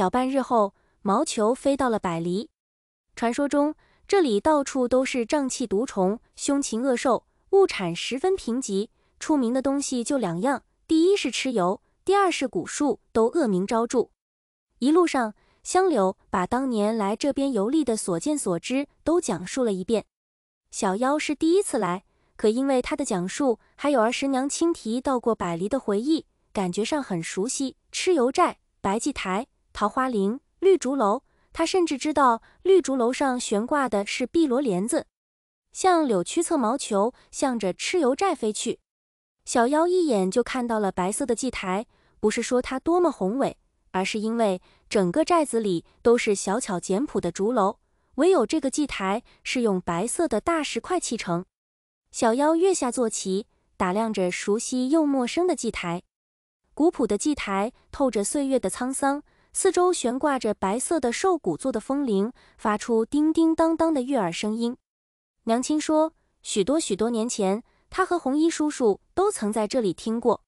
小半日后，毛球飞到了百黎。传说中，这里到处都是瘴气毒虫、凶禽恶兽，物产十分贫瘠。出名的东西就两样：第一是蚩尤，第二是古树，都恶名昭著。一路上，香柳把当年来这边游历的所见所知都讲述了一遍。小妖是第一次来，可因为他的讲述，还有儿时娘亲提到过百黎的回忆，感觉上很熟悉。蚩尤寨、白祭台。桃花林，绿竹楼。他甚至知道，绿竹楼上悬挂的是碧罗帘子。向柳曲侧毛球，向着蚩尤寨飞去。小妖一眼就看到了白色的祭台，不是说它多么宏伟，而是因为整个寨子里都是小巧简朴的竹楼，唯有这个祭台是用白色的大石块砌成。小妖跃下坐骑，打量着熟悉又陌生的祭台。古朴的祭台透着岁月的沧桑。四周悬挂着白色的兽骨做的风铃，发出叮叮当当的悦耳声音。娘亲说，许多许多年前，她和红衣叔叔都曾在这里听过。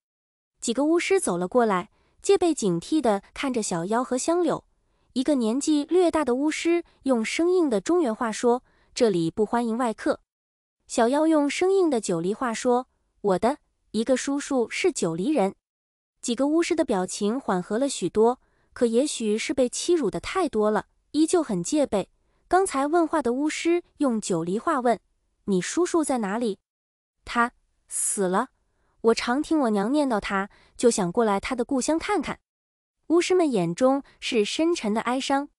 几个巫师走了过来，戒备警惕地看着小妖和香柳。一个年纪略大的巫师用生硬的中原话说：“这里不欢迎外客。”小妖用生硬的九黎话说：“我的一个叔叔是九黎人。”几个巫师的表情缓和了许多。可也许是被欺辱的太多了，依旧很戒备。刚才问话的巫师用九黎话问：“你叔叔在哪里？”他死了。我常听我娘念叨他，就想过来他的故乡看看。巫师们眼中是深沉的哀伤，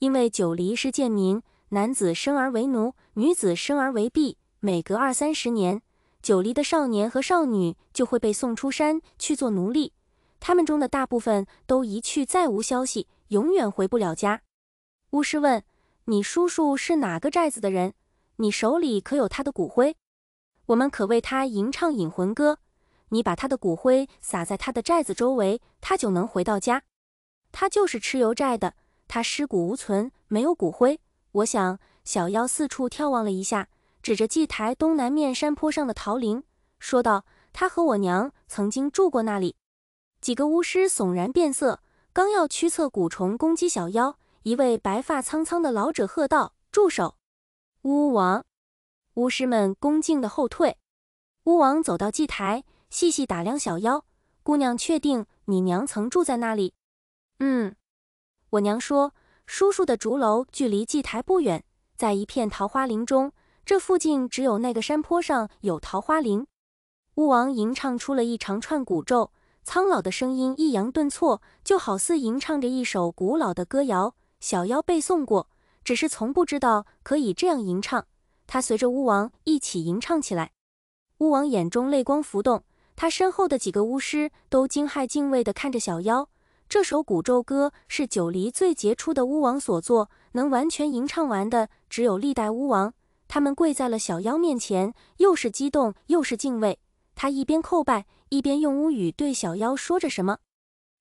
因为九黎是贱民，男子生而为奴，女子生而为婢。每隔二三十年，九黎的少年和少女就会被送出山去做奴隶。他们中的大部分都一去再无消息，永远回不了家。巫师问：“你叔叔是哪个寨子的人？你手里可有他的骨灰？我们可为他吟唱引魂歌。你把他的骨灰撒在他的寨子周围，他就能回到家。”他就是蚩尤寨的，他尸骨无存，没有骨灰。我想，小妖四处眺望了一下，指着祭台东南面山坡上的桃林，说道：“他和我娘曾经住过那里。”几个巫师悚然变色，刚要驱策蛊虫攻击小妖，一位白发苍苍的老者喝道：“住手！”巫王，巫师们恭敬地后退。巫王走到祭台，细细打量小妖：“姑娘，确定你娘曾住在那里？”“嗯，我娘说，叔叔的竹楼距离祭台不远，在一片桃花林中。这附近只有那个山坡上有桃花林。”巫王吟唱出了一长串古咒。苍老的声音抑扬顿挫，就好似吟唱着一首古老的歌谣。小妖背诵过，只是从不知道可以这样吟唱。他随着巫王一起吟唱起来。巫王眼中泪光浮动，他身后的几个巫师都惊骇敬畏地看着小妖。这首古咒歌是九黎最杰出的巫王所作，能完全吟唱完的只有历代巫王。他们跪在了小妖面前，又是激动又是敬畏。他一边叩拜。一边用巫语对小妖说着什么，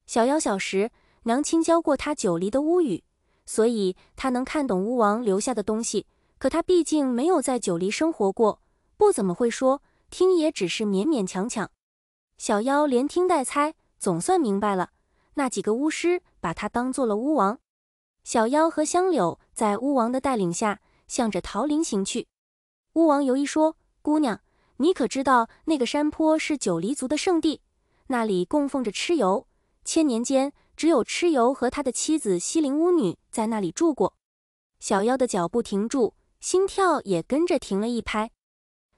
小妖小时娘亲教过他九黎的巫语，所以他能看懂巫王留下的东西。可他毕竟没有在九黎生活过，不怎么会说，听也只是勉勉强强。小妖连听带猜，总算明白了，那几个巫师把他当做了巫王。小妖和香柳在巫王的带领下，向着桃林行去。巫王犹豫说：“姑娘。”你可知道，那个山坡是九黎族的圣地，那里供奉着蚩尤。千年间，只有蚩尤和他的妻子西陵巫女在那里住过。小妖的脚步停住，心跳也跟着停了一拍。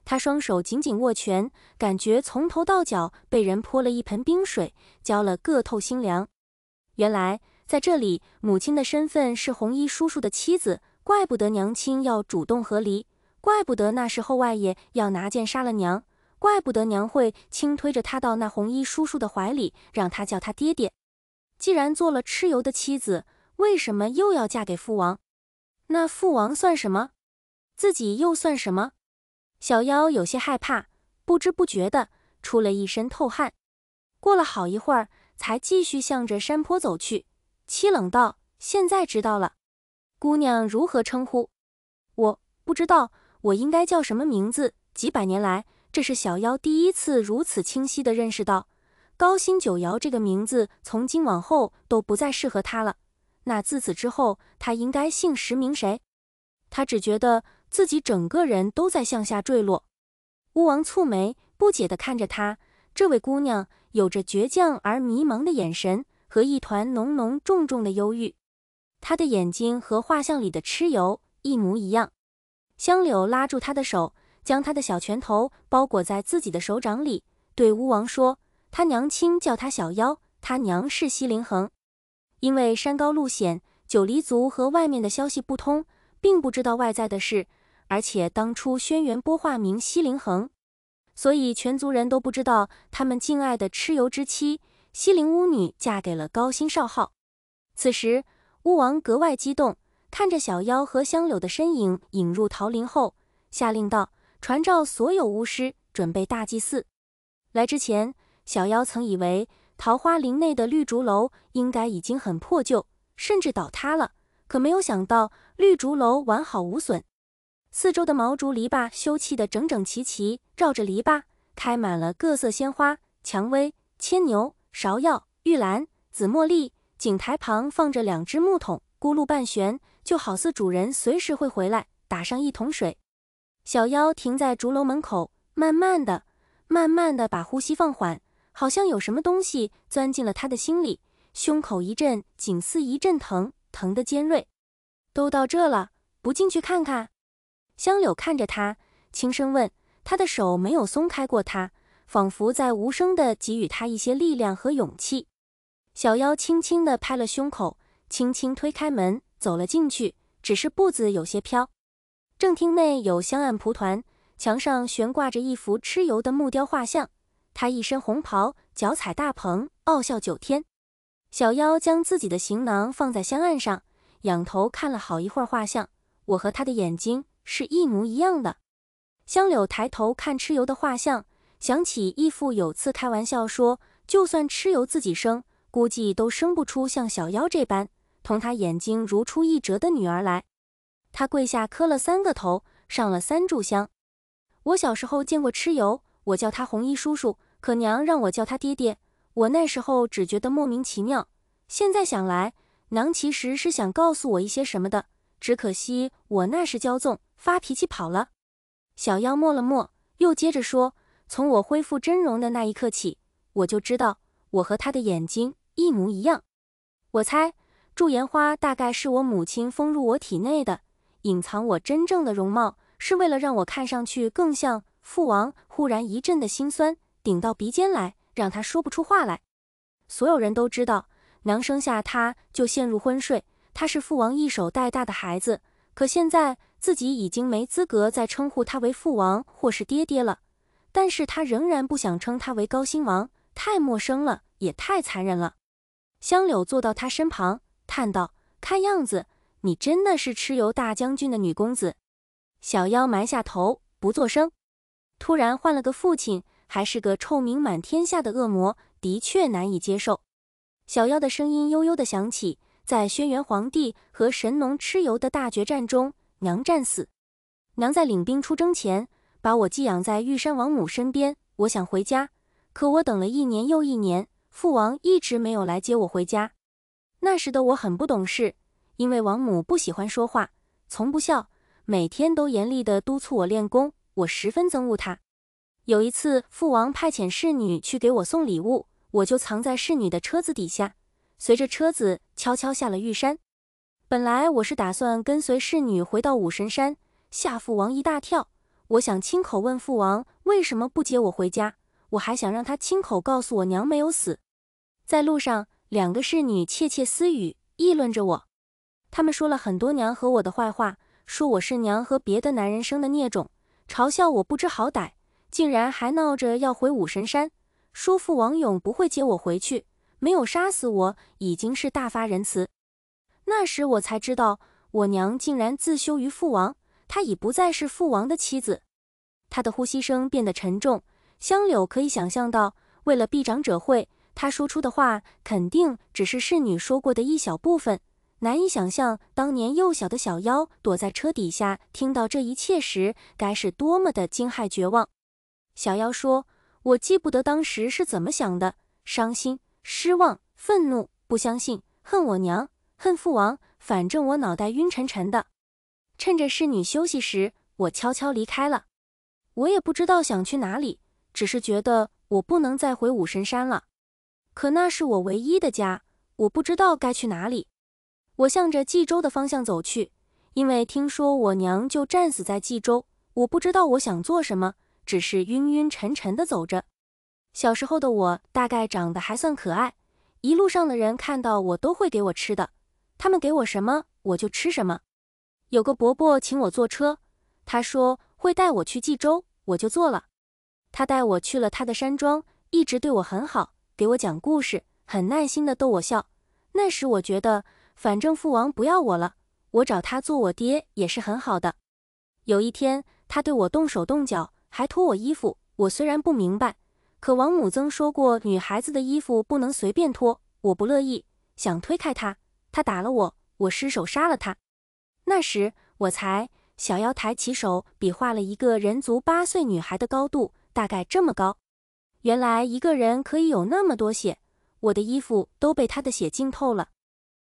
他双手紧紧握拳，感觉从头到脚被人泼了一盆冰水，浇了个透心凉。原来在这里，母亲的身份是红衣叔叔的妻子，怪不得娘亲要主动和离。怪不得那时候外爷要拿剑杀了娘，怪不得娘会轻推着他到那红衣叔叔的怀里，让他叫他爹爹。既然做了蚩尤的妻子，为什么又要嫁给父王？那父王算什么？自己又算什么？小妖有些害怕，不知不觉的出了一身透汗。过了好一会儿，才继续向着山坡走去。凄冷道：“现在知道了，姑娘如何称呼？”我不知道。我应该叫什么名字？几百年来，这是小妖第一次如此清晰地认识到“高星九瑶”这个名字，从今往后都不再适合他了。那自此之后，他应该姓石名谁？他只觉得自己整个人都在向下坠落。巫王蹙眉，不解地看着他。这位姑娘有着倔强而迷茫的眼神和一团浓浓重重的忧郁。她的眼睛和画像里的蚩尤一模一样。香柳拉住他的手，将他的小拳头包裹在自己的手掌里，对巫王说：“他娘亲叫他小妖，他娘是西陵恒。因为山高路险，九黎族和外面的消息不通，并不知道外在的事。而且当初轩辕波化名西陵恒，所以全族人都不知道他们敬爱的蚩尤之妻西陵巫女嫁给了高辛少昊。”此时，巫王格外激动。看着小妖和香柳的身影引入桃林后，下令道：“传召所有巫师，准备大祭祀。”来之前，小妖曾以为桃花林内的绿竹楼应该已经很破旧，甚至倒塌了，可没有想到绿竹楼完好无损。四周的毛竹篱笆修砌得整整齐齐，绕着篱笆开满了各色鲜花：蔷薇、牵牛、芍药、玉兰、紫茉莉。井台旁放着两只木桶，咕噜半悬。就好似主人随时会回来打上一桶水。小妖停在竹楼门口，慢慢的、慢慢的把呼吸放缓，好像有什么东西钻进了他的心里，胸口一阵紧似一阵疼，疼的尖锐。都到这了，不进去看看？香柳看着他，轻声问。他的手没有松开过他，仿佛在无声的给予他一些力量和勇气。小妖轻轻的拍了胸口，轻轻推开门。走了进去，只是步子有些飘。正厅内有香案、蒲团，墙上悬挂着一幅蚩尤的木雕画像。他一身红袍，脚踩大鹏，傲笑九天。小妖将自己的行囊放在香案上，仰头看了好一会儿画像。我和他的眼睛是一模一样的。香柳抬头看蚩尤的画像，想起义父有次开玩笑说：“就算蚩尤自己生，估计都生不出像小妖这般。”同他眼睛如出一辙的女儿来，他跪下磕了三个头，上了三炷香。我小时候见过蚩尤，我叫他红衣叔叔，可娘让我叫他爹爹。我那时候只觉得莫名其妙，现在想来，娘其实是想告诉我一些什么的。只可惜我那时骄纵，发脾气跑了。小妖默了默，又接着说：“从我恢复真容的那一刻起，我就知道我和他的眼睛一模一样。我猜。”驻颜花大概是我母亲封入我体内的，隐藏我真正的容貌，是为了让我看上去更像父王。忽然一阵的心酸顶到鼻尖来，让他说不出话来。所有人都知道，娘生下他就陷入昏睡，他是父王一手带大的孩子。可现在自己已经没资格再称呼他为父王或是爹爹了。但是他仍然不想称他为高辛王，太陌生了，也太残忍了。香柳坐到他身旁。叹道：“看样子，你真的是蚩尤大将军的女公子。”小妖埋下头，不作声。突然换了个父亲，还是个臭名满天下的恶魔，的确难以接受。小妖的声音悠悠的响起：“在轩辕皇帝和神农蚩尤的大决战中，娘战死。娘在领兵出征前，把我寄养在玉山王母身边。我想回家，可我等了一年又一年，父王一直没有来接我回家。”那时的我很不懂事，因为王母不喜欢说话，从不笑，每天都严厉地督促我练功，我十分憎恶她。有一次，父王派遣侍女去给我送礼物，我就藏在侍女的车子底下，随着车子悄悄下了玉山。本来我是打算跟随侍女回到武神山，吓父王一大跳。我想亲口问父王为什么不接我回家，我还想让他亲口告诉我娘没有死。在路上。两个侍女窃窃私语，议论着我。她们说了很多娘和我的坏话，说我是娘和别的男人生的孽种，嘲笑我不知好歹，竟然还闹着要回武神山。说父王勇不会接我回去，没有杀死我已经是大发仁慈。那时我才知道，我娘竟然自修于父王，她已不再是父王的妻子。她的呼吸声变得沉重，香柳可以想象到，为了避长者会。他说出的话肯定只是侍女说过的一小部分，难以想象当年幼小的小妖躲在车底下听到这一切时该是多么的惊骇绝望。小妖说：“我记不得当时是怎么想的，伤心、失望、愤怒、不相信、恨我娘、恨父王，反正我脑袋晕沉沉的。”趁着侍女休息时，我悄悄离开了。我也不知道想去哪里，只是觉得我不能再回武神山了。可那是我唯一的家，我不知道该去哪里。我向着冀州的方向走去，因为听说我娘就战死在冀州。我不知道我想做什么，只是晕晕沉沉的走着。小时候的我大概长得还算可爱，一路上的人看到我都会给我吃的，他们给我什么我就吃什么。有个伯伯请我坐车，他说会带我去冀州，我就坐了。他带我去了他的山庄，一直对我很好。给我讲故事，很耐心的逗我笑。那时我觉得，反正父王不要我了，我找他做我爹也是很好的。有一天，他对我动手动脚，还脱我衣服。我虽然不明白，可王母曾说过，女孩子的衣服不能随便脱。我不乐意，想推开他，他打了我，我失手杀了他。那时我才小妖抬起手，比划了一个人族八岁女孩的高度，大概这么高。原来一个人可以有那么多血，我的衣服都被他的血浸透了。